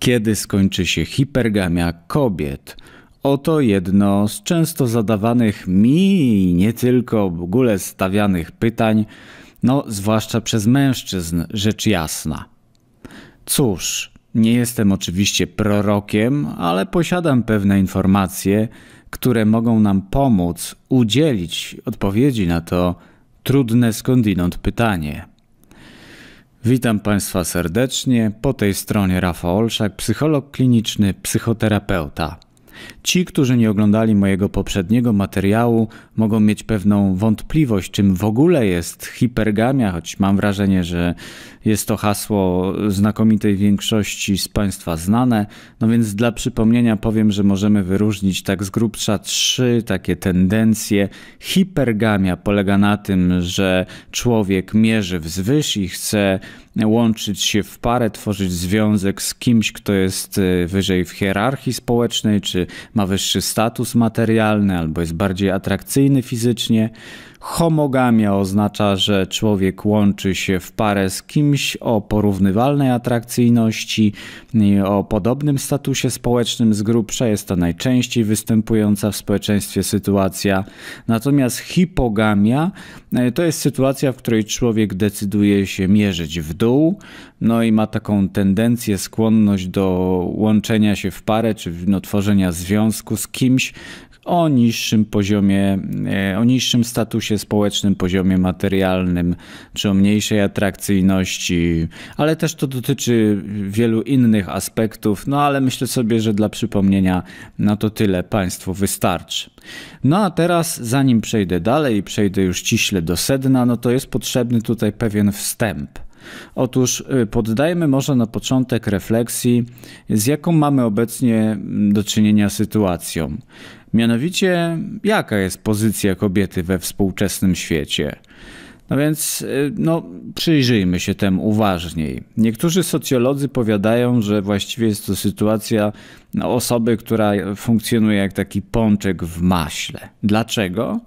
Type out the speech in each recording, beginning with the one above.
Kiedy skończy się hipergamia kobiet? Oto jedno z często zadawanych mi i nie tylko w ogóle stawianych pytań, no zwłaszcza przez mężczyzn, rzecz jasna. Cóż, nie jestem oczywiście prorokiem, ale posiadam pewne informacje, które mogą nam pomóc udzielić odpowiedzi na to trudne skądinąd pytanie. Witam Państwa serdecznie. Po tej stronie Rafał Olszak, psycholog kliniczny, psychoterapeuta. Ci, którzy nie oglądali mojego poprzedniego materiału, mogą mieć pewną wątpliwość, czym w ogóle jest hipergamia, choć mam wrażenie, że jest to hasło znakomitej większości z Państwa znane. No więc dla przypomnienia powiem, że możemy wyróżnić tak z grubsza trzy takie tendencje. Hipergamia polega na tym, że człowiek mierzy w wzwyż i chce łączyć się w parę, tworzyć związek z kimś, kto jest e, wyżej w hierarchii społecznej, czy ma wyższy status materialny, albo jest bardziej atrakcyjny fizycznie. Homogamia oznacza, że człowiek łączy się w parę z kimś o porównywalnej atrakcyjności, o podobnym statusie społecznym z grubsza. Jest to najczęściej występująca w społeczeństwie sytuacja. Natomiast hipogamia e, to jest sytuacja, w której człowiek decyduje się mierzyć w dół, no i ma taką tendencję, skłonność do łączenia się w parę, czy no, tworzenia związku z kimś o niższym poziomie, e, o niższym statusie społecznym, poziomie materialnym, czy o mniejszej atrakcyjności, ale też to dotyczy wielu innych aspektów, no ale myślę sobie, że dla przypomnienia na to tyle Państwu wystarczy. No a teraz, zanim przejdę dalej, i przejdę już ciśle do sedna, no to jest potrzebny tutaj pewien wstęp. Otóż y, poddajmy może na początek refleksji, z jaką mamy obecnie mm, do czynienia sytuacją. Mianowicie, jaka jest pozycja kobiety we współczesnym świecie? No więc y, no, przyjrzyjmy się temu uważniej. Niektórzy socjolodzy powiadają, że właściwie jest to sytuacja no, osoby, która funkcjonuje jak taki pączek w maśle. Dlaczego?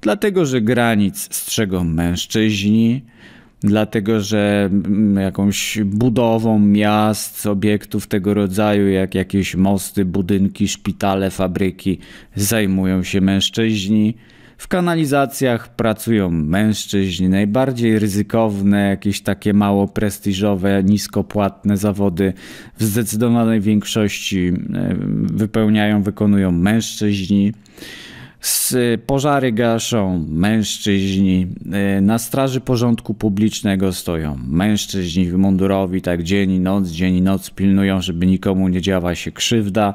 Dlatego, że granic strzegą mężczyźni, dlatego że mm, jakąś budową miast, obiektów tego rodzaju, jak jakieś mosty, budynki, szpitale, fabryki, zajmują się mężczyźni. W kanalizacjach pracują mężczyźni, najbardziej ryzykowne, jakieś takie mało prestiżowe, niskopłatne zawody w zdecydowanej większości e, wypełniają, wykonują mężczyźni. Y, pożary gaszą mężczyźni, y, na straży porządku publicznego stoją mężczyźni w mundurowi, tak dzień i noc, dzień i noc pilnują, żeby nikomu nie działa się krzywda.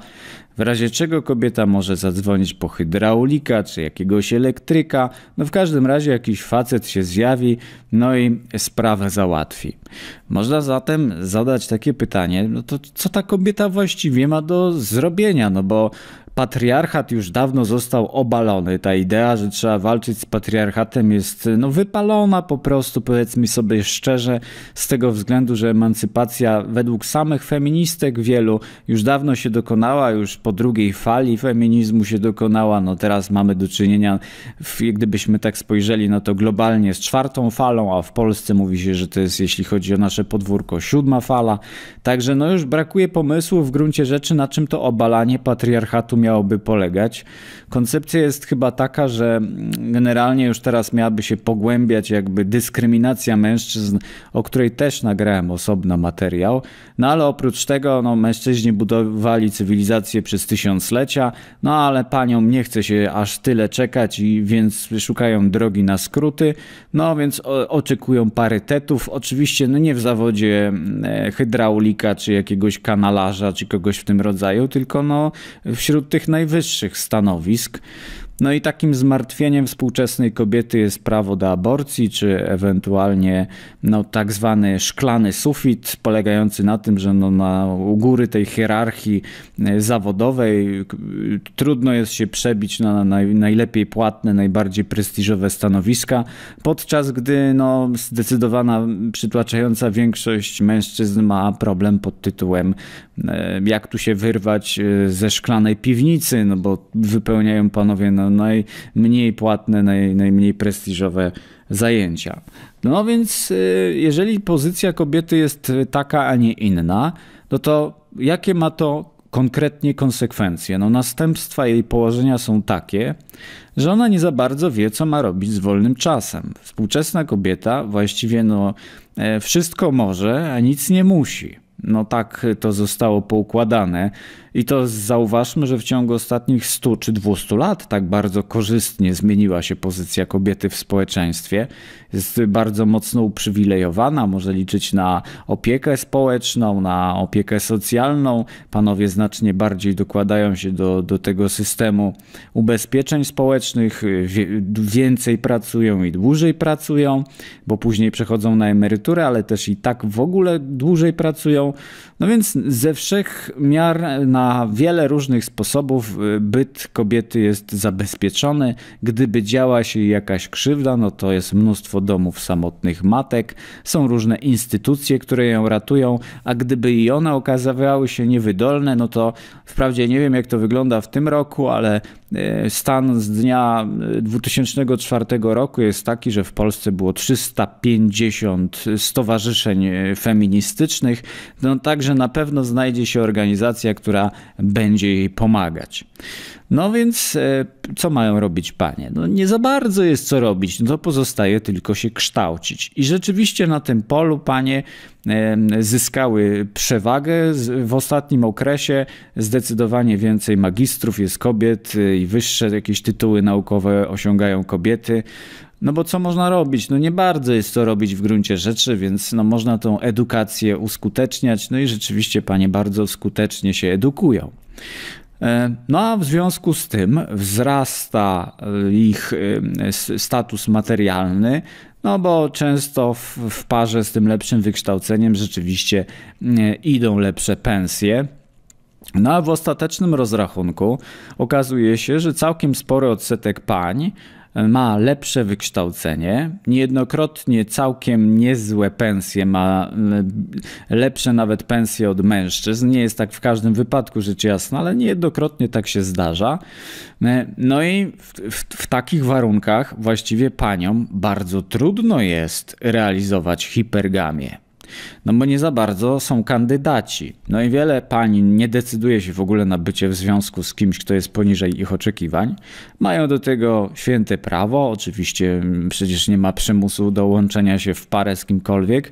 W razie czego kobieta może zadzwonić po hydraulika czy jakiegoś elektryka, no w każdym razie jakiś facet się zjawi, no i sprawę załatwi. Można zatem zadać takie pytanie, no to co ta kobieta właściwie ma do zrobienia, no bo patriarchat już dawno został obalony. Ta idea, że trzeba walczyć z patriarchatem jest no, wypalona po prostu, powiedzmy sobie szczerze, z tego względu, że emancypacja według samych feministek wielu już dawno się dokonała, już po drugiej fali feminizmu się dokonała. No teraz mamy do czynienia, gdybyśmy tak spojrzeli na no, to globalnie, z czwartą falą, a w Polsce mówi się, że to jest, jeśli chodzi o nasze podwórko, siódma fala. Także no już brakuje pomysłu w gruncie rzeczy, na czym to obalanie patriarchatu miało miałoby polegać. Koncepcja jest chyba taka, że generalnie już teraz miałaby się pogłębiać jakby dyskryminacja mężczyzn, o której też nagrałem osobno materiał. No ale oprócz tego no, mężczyźni budowali cywilizację przez tysiąclecia, no ale paniom nie chce się aż tyle czekać, i więc szukają drogi na skróty, no więc o, oczekują parytetów. Oczywiście no nie w zawodzie e, hydraulika czy jakiegoś kanalarza czy kogoś w tym rodzaju, tylko no wśród tych najwyższych stanowisk. No i takim zmartwieniem współczesnej kobiety jest prawo do aborcji, czy ewentualnie no, tak zwany szklany sufit, polegający na tym, że no, na, u góry tej hierarchii e, zawodowej trudno jest się przebić na naj, najlepiej płatne, najbardziej prestiżowe stanowiska, podczas gdy no, zdecydowana, przytłaczająca większość mężczyzn ma problem pod tytułem e, jak tu się wyrwać e, ze szklanej piwnicy, no bo wypełniają panowie no, najmniej płatne, naj, najmniej prestiżowe zajęcia. No więc, y, jeżeli pozycja kobiety jest taka, a nie inna, no to jakie ma to konkretnie konsekwencje? No, następstwa jej położenia są takie, że ona nie za bardzo wie, co ma robić z wolnym czasem. Współczesna kobieta właściwie no, e, wszystko może, a nic nie musi. No tak to zostało poukładane i to zauważmy, że w ciągu ostatnich 100 czy 200 lat tak bardzo korzystnie zmieniła się pozycja kobiety w społeczeństwie. Jest bardzo mocno uprzywilejowana, może liczyć na opiekę społeczną, na opiekę socjalną. Panowie znacznie bardziej dokładają się do, do tego systemu ubezpieczeń społecznych, więcej pracują i dłużej pracują, bo później przechodzą na emeryturę, ale też i tak w ogóle dłużej pracują. No więc ze wszech miar na na wiele różnych sposobów y, byt kobiety jest zabezpieczony. Gdyby działa się jakaś krzywda, no to jest mnóstwo domów samotnych matek, są różne instytucje, które ją ratują, a gdyby i one okazywały się niewydolne, no to wprawdzie nie wiem jak to wygląda w tym roku, ale E, stan z dnia 2004 e, roku jest taki, że w Polsce było 350 stowarzyszeń e, feministycznych, no także na pewno znajdzie się organizacja, która będzie jej pomagać. No więc e, co mają robić panie? No nie za bardzo jest co robić, no to pozostaje tylko się kształcić. I rzeczywiście na tym polu panie zyskały przewagę w ostatnim okresie. Zdecydowanie więcej magistrów jest kobiet e, i wyższe jakieś tytuły naukowe osiągają kobiety. No bo co można robić? No nie bardzo jest co robić w gruncie rzeczy, więc no można tą edukację uskuteczniać. No i rzeczywiście panie bardzo skutecznie się edukują. E, no a w związku z tym wzrasta e, ich e, status materialny, no bo często w, w parze z tym lepszym wykształceniem rzeczywiście idą lepsze pensje. No a w ostatecznym rozrachunku okazuje się, że całkiem spory odsetek pań ma lepsze wykształcenie, niejednokrotnie całkiem niezłe pensje, ma e, lepsze nawet pensje od mężczyzn. Nie jest tak w każdym wypadku, rzecz jasna, ale niejednokrotnie tak się zdarza. E, no i w, w, w takich warunkach właściwie paniom bardzo trudno jest realizować hipergamię no bo nie za bardzo są kandydaci. No i wiele pań nie decyduje się w ogóle na bycie w związku z kimś, kto jest poniżej ich oczekiwań. Mają do tego święte prawo, oczywiście mm, przecież nie ma przymusu do łączenia się w parę z kimkolwiek.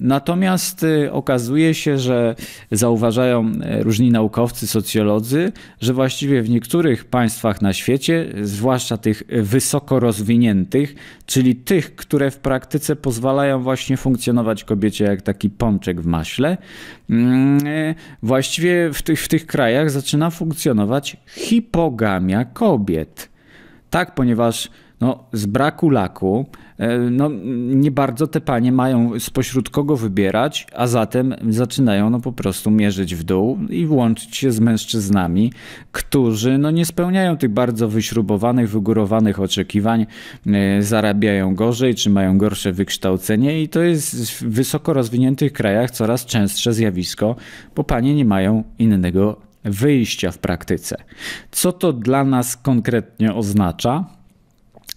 Natomiast y, okazuje się, że zauważają e, różni naukowcy, socjolodzy, że właściwie w niektórych państwach na świecie, zwłaszcza tych wysoko rozwiniętych, czyli tych, które w praktyce pozwalają właśnie funkcjonować kobiecie jak taki pączek w maśle, mm, e, właściwie w tych, w tych krajach zaczyna funkcjonować hipogamia kobiet. Tak, ponieważ no, z braku laku, e, no, nie bardzo te panie mają spośród kogo wybierać, a zatem zaczynają no, po prostu mierzyć w dół i łączyć się z mężczyznami, którzy no, nie spełniają tych bardzo wyśrubowanych, wygórowanych oczekiwań, e, zarabiają gorzej czy mają gorsze wykształcenie i to jest w wysoko rozwiniętych krajach coraz częstsze zjawisko, bo panie nie mają innego wyjścia w praktyce. Co to dla nas konkretnie oznacza?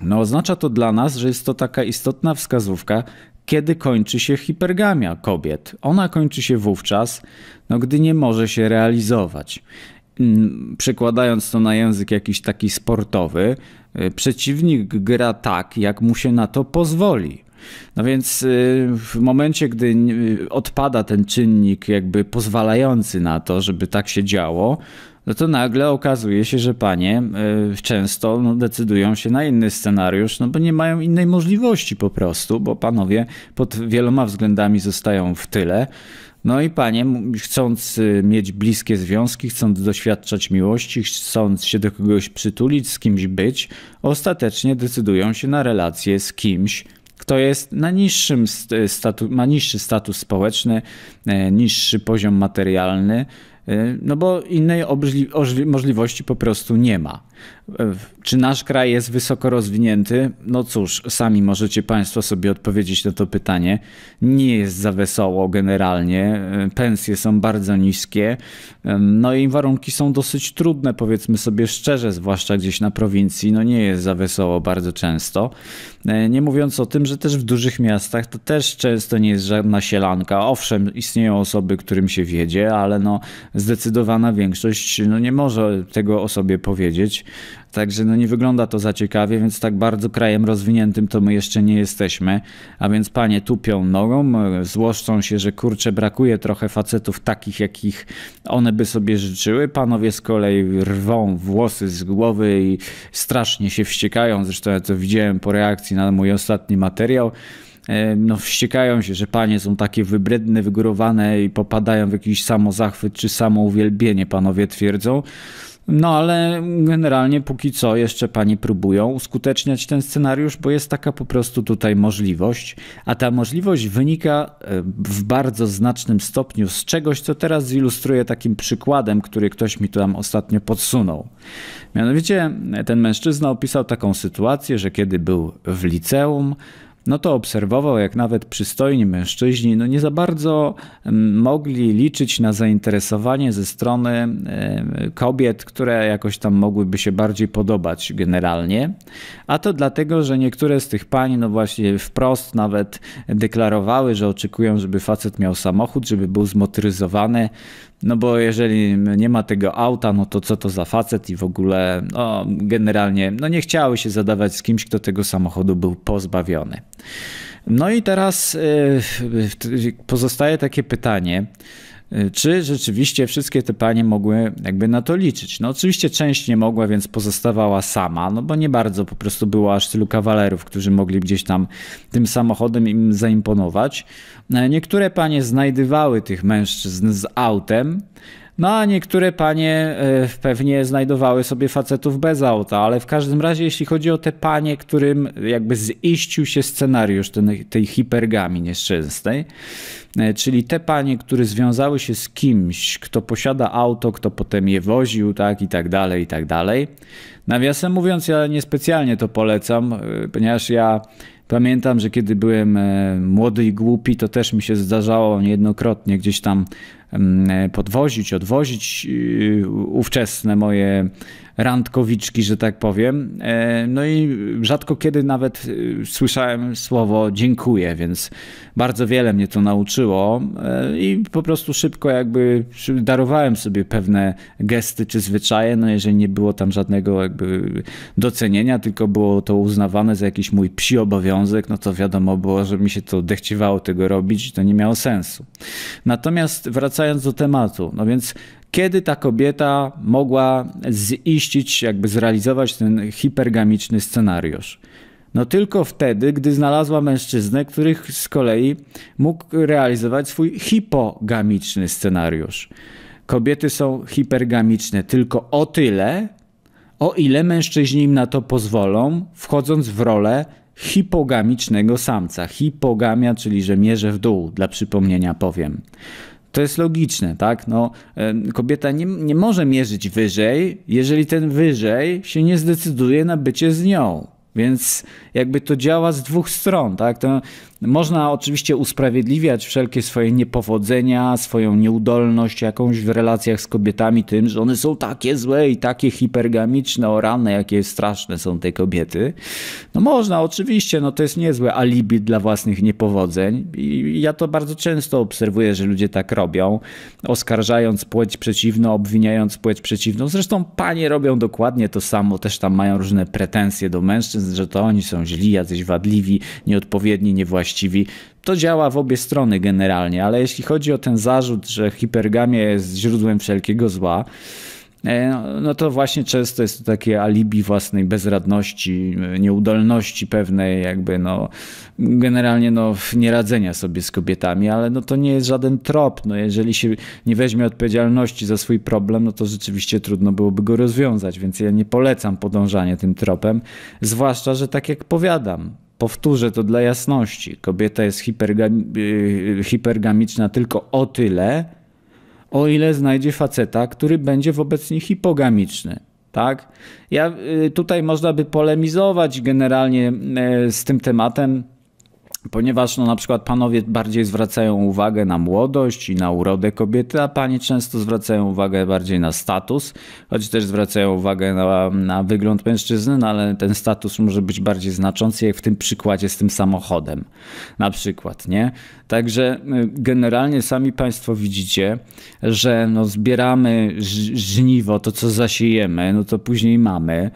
No oznacza to dla nas, że jest to taka istotna wskazówka, kiedy kończy się hipergamia kobiet. Ona kończy się wówczas, no, gdy nie może się realizować. Mm, przekładając to na język jakiś taki sportowy, y, przeciwnik gra tak, jak mu się na to pozwoli. No więc y, w momencie, gdy y, odpada ten czynnik jakby pozwalający na to, żeby tak się działo, no to nagle okazuje się, że panie y, często no, decydują się na inny scenariusz, no bo nie mają innej możliwości po prostu, bo panowie pod wieloma względami zostają w tyle. No i panie, chcąc mieć bliskie związki, chcąc doświadczać miłości, chcąc się do kogoś przytulić, z kimś być, ostatecznie decydują się na relacje z kimś, kto jest na niższym e, statu, ma niższy status społeczny, e, niższy poziom materialny, e, no bo innej możliwości po prostu nie ma. Czy nasz kraj jest wysoko rozwinięty? No cóż, sami możecie Państwo sobie odpowiedzieć na to pytanie. Nie jest za wesoło generalnie. E, pensje są bardzo niskie, no i warunki są dosyć trudne, powiedzmy sobie szczerze, zwłaszcza gdzieś na prowincji. No nie jest za wesoło bardzo często. E, nie mówiąc o tym, że też w dużych miastach to też często nie jest żadna sielanka. Owszem, istnieją osoby, którym się wiedzie, ale no zdecydowana większość no nie może tego o sobie powiedzieć. Także no nie wygląda to za ciekawie, więc tak bardzo krajem rozwiniętym to my jeszcze nie jesteśmy. A więc panie tupią nogą, e, złoszczą się, że kurczę brakuje trochę facetów takich, jakich one by sobie życzyły. Panowie z kolei rwą włosy z głowy i strasznie się wściekają. Zresztą ja to widziałem po reakcji na mój ostatni materiał e, no, wściekają się, że panie są takie wybredne, wygórowane i popadają w jakiś samozachwyt czy samouwielbienie, panowie twierdzą. No ale generalnie póki co jeszcze pani próbują uskuteczniać ten scenariusz, bo jest taka po prostu tutaj możliwość, a ta możliwość wynika e, w bardzo znacznym stopniu z czegoś, co teraz zilustruję takim przykładem, który ktoś mi tu tam ostatnio podsunął. Mianowicie e, ten mężczyzna opisał taką sytuację, że kiedy był w liceum, no to obserwował, jak nawet przystojni mężczyźni no nie za bardzo mm, mogli liczyć na zainteresowanie ze strony kobiet, które jakoś tam mogłyby się bardziej podobać generalnie. A to dlatego, że niektóre z tych pań, no właśnie wprost nawet deklarowały, że oczekują, żeby facet miał samochód, żeby był zmotoryzowany. No bo jeżeli nie ma tego auta, no to co to za facet i w ogóle, no generalnie, no nie chciały się zadawać z kimś, kto tego samochodu był pozbawiony. No i teraz y, pozostaje takie pytanie, Y, czy rzeczywiście wszystkie te panie mogły jakby na to liczyć. No oczywiście część nie mogła, więc pozostawała sama, no bo nie bardzo po prostu było aż tylu kawalerów, którzy mogli gdzieś tam tym samochodem im zaimponować. Y, niektóre panie znajdywały tych mężczyzn z autem, no a niektóre panie e, pewnie znajdowały sobie facetów bez auta, ale w każdym razie, jeśli chodzi o te panie, którym jakby ziścił się scenariusz tej, tej hipergami nieszczęsnej, e, czyli te panie, które związały się z kimś, kto posiada auto, kto potem je woził, tak i tak dalej, i tak dalej. Nawiasem mówiąc, ja niespecjalnie to polecam, e, ponieważ ja pamiętam, że kiedy byłem młody i głupi, to też mi się zdarzało niejednokrotnie gdzieś tam podwozić, odwozić y, ówczesne moje randkowiczki, że tak powiem. E, no i rzadko kiedy nawet y, słyszałem słowo dziękuję, więc bardzo wiele mnie to nauczyło e, i po prostu szybko jakby darowałem sobie pewne gesty czy zwyczaje, no jeżeli nie było tam żadnego jakby docenienia, tylko było to uznawane za jakiś mój psi obowiązek, no to wiadomo było, że mi się to dechciewało tego robić i to nie miało sensu. Natomiast wracając wracając do tematu, no więc kiedy ta kobieta mogła ziścić, jakby zrealizować ten hipergamiczny scenariusz? No tylko wtedy, gdy znalazła mężczyznę, których z kolei mógł realizować swój hipogamiczny scenariusz. Kobiety są hipergamiczne tylko o tyle, o ile mężczyźni im na to pozwolą, wchodząc w rolę hipogamicznego samca. Hipogamia, czyli że mierzę w dół, dla przypomnienia powiem to jest logiczne, tak? No, kobieta nie, nie może mierzyć wyżej, jeżeli ten wyżej się nie zdecyduje na bycie z nią. Więc jakby to działa z dwóch stron, tak? To można oczywiście usprawiedliwiać wszelkie swoje niepowodzenia, swoją nieudolność jakąś w relacjach z kobietami tym, że one są takie złe i takie hipergamiczne, orane, jakie straszne są te kobiety. No można oczywiście, no to jest niezłe alibi dla własnych niepowodzeń i ja to bardzo często obserwuję, że ludzie tak robią, oskarżając płeć przeciwną, obwiniając płeć przeciwną. Zresztą panie robią dokładnie to samo, też tam mają różne pretensje do mężczyzn, że to oni są źli, jacyś wadliwi, nieodpowiedni, niewłaściwi właściwi. To działa w obie strony generalnie, ale jeśli chodzi o ten zarzut, że hipergamia jest źródłem wszelkiego zła, e, no to właśnie często jest to takie alibi własnej bezradności, e, nieudolności pewnej, jakby no generalnie no nieradzenia sobie z kobietami, ale no to nie jest żaden trop. No jeżeli się nie weźmie odpowiedzialności za swój problem, no to rzeczywiście trudno byłoby go rozwiązać, więc ja nie polecam podążania tym tropem, zwłaszcza, że tak jak powiadam, Powtórzę to dla jasności. Kobieta jest y, hipergamiczna tylko o tyle, o ile znajdzie faceta, który będzie wobec niej hipogamiczny. Tak? Ja, y, tutaj można by polemizować generalnie y, z tym tematem ponieważ no, na przykład panowie bardziej zwracają uwagę na młodość i na urodę kobiety, a panie często zwracają uwagę bardziej na status, choć też zwracają uwagę na, na wygląd mężczyzny, no, ale ten status może być bardziej znaczący, jak w tym przykładzie z tym samochodem na przykład, nie? Także y, generalnie sami państwo widzicie, że no, zbieramy żniwo, to co zasiejemy, no to później mamy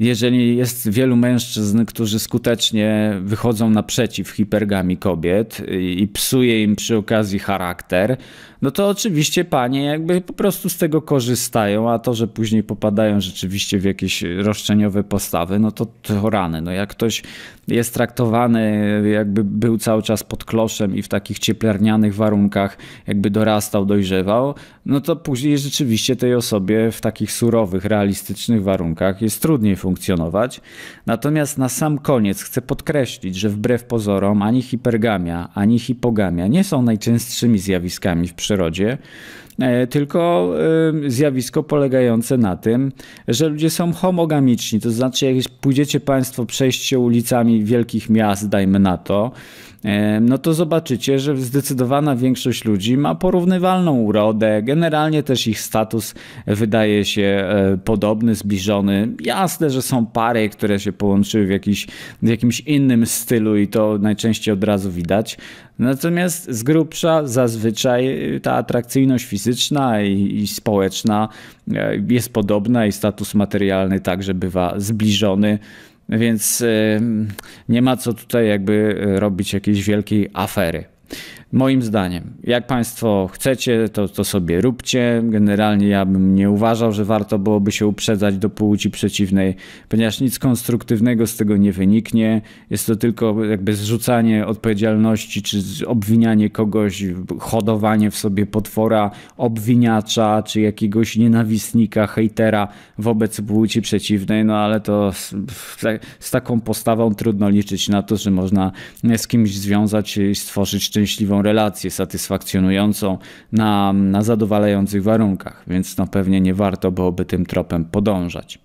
jeżeli jest wielu mężczyzn, którzy skutecznie wychodzą naprzeciw hipergami kobiet i psuje im przy okazji charakter, no to oczywiście panie jakby po prostu z tego korzystają, a to, że później popadają rzeczywiście w jakieś roszczeniowe postawy, no to, to rany. No jak ktoś jest traktowany, jakby był cały czas pod kloszem i w takich cieplarnianych warunkach jakby dorastał, dojrzewał, no to później rzeczywiście tej osobie w takich surowych, realistycznych warunkach jest trudniej funkcjonować funkcjonować. Natomiast na sam koniec chcę podkreślić, że wbrew pozorom ani hipergamia, ani hipogamia nie są najczęstszymi zjawiskami w przyrodzie, E, tylko zjawisko polegające na tym, że ludzie są homogamiczni. To znaczy, jak pójdziecie Państwo przejść się ulicami wielkich miast, dajmy na to, e, no to zobaczycie, że zdecydowana większość ludzi ma porównywalną urodę, generalnie też ich status wydaje się e, podobny, zbliżony. Jasne, że są pary, które się połączyły w, jakiś, w jakimś innym stylu i to najczęściej od razu widać, Natomiast z grubsza zazwyczaj ta atrakcyjność fizyczna i, i społeczna e, jest podobna i status materialny także bywa zbliżony. Więc nie ma co tutaj jakby robić jakiejś wielkiej afery. Moim zdaniem, jak Państwo chcecie, to, to sobie róbcie. Generalnie ja bym nie uważał, że warto byłoby się uprzedzać do płci przeciwnej, ponieważ nic konstruktywnego z tego nie wyniknie. Jest to tylko jakby zrzucanie odpowiedzialności czy obwinianie kogoś, hodowanie w sobie potwora, obwiniacza czy jakiegoś nienawistnika, hejtera wobec płci przeciwnej. No ale to z, z taką postawą trudno liczyć na to, że można z kimś związać i stworzyć czy szczęśliwą relację, satysfakcjonującą na, na zadowalających warunkach, więc no pewnie nie warto byłoby tym tropem podążać.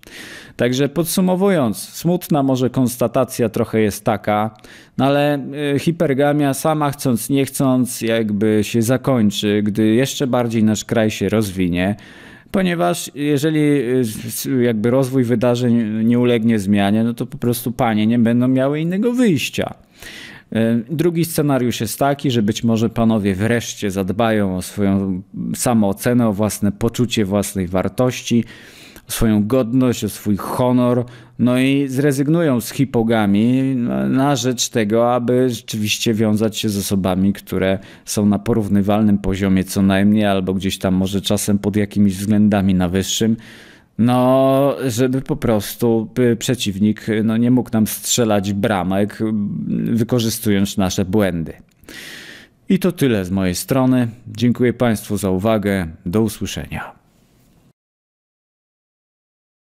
Także podsumowując, smutna może konstatacja trochę jest taka, no ale y, hipergamia sama chcąc nie chcąc jakby się zakończy, gdy jeszcze bardziej nasz kraj się rozwinie ponieważ jeżeli y, jakby rozwój wydarzeń nie ulegnie zmianie, no to po prostu panie nie będą miały innego wyjścia. E, drugi scenariusz jest taki, że być może panowie wreszcie zadbają o swoją samoocenę, o własne poczucie własnej wartości, o swoją godność, o swój honor, no i zrezygnują z hipogami na rzecz tego, aby rzeczywiście wiązać się z osobami, które są na porównywalnym poziomie co najmniej, albo gdzieś tam może czasem pod jakimiś względami na wyższym. No, żeby po prostu y, przeciwnik y, no, nie mógł nam strzelać bramek, y, wykorzystując nasze błędy. I to tyle z mojej strony. Dziękuję Państwu za uwagę. Do usłyszenia.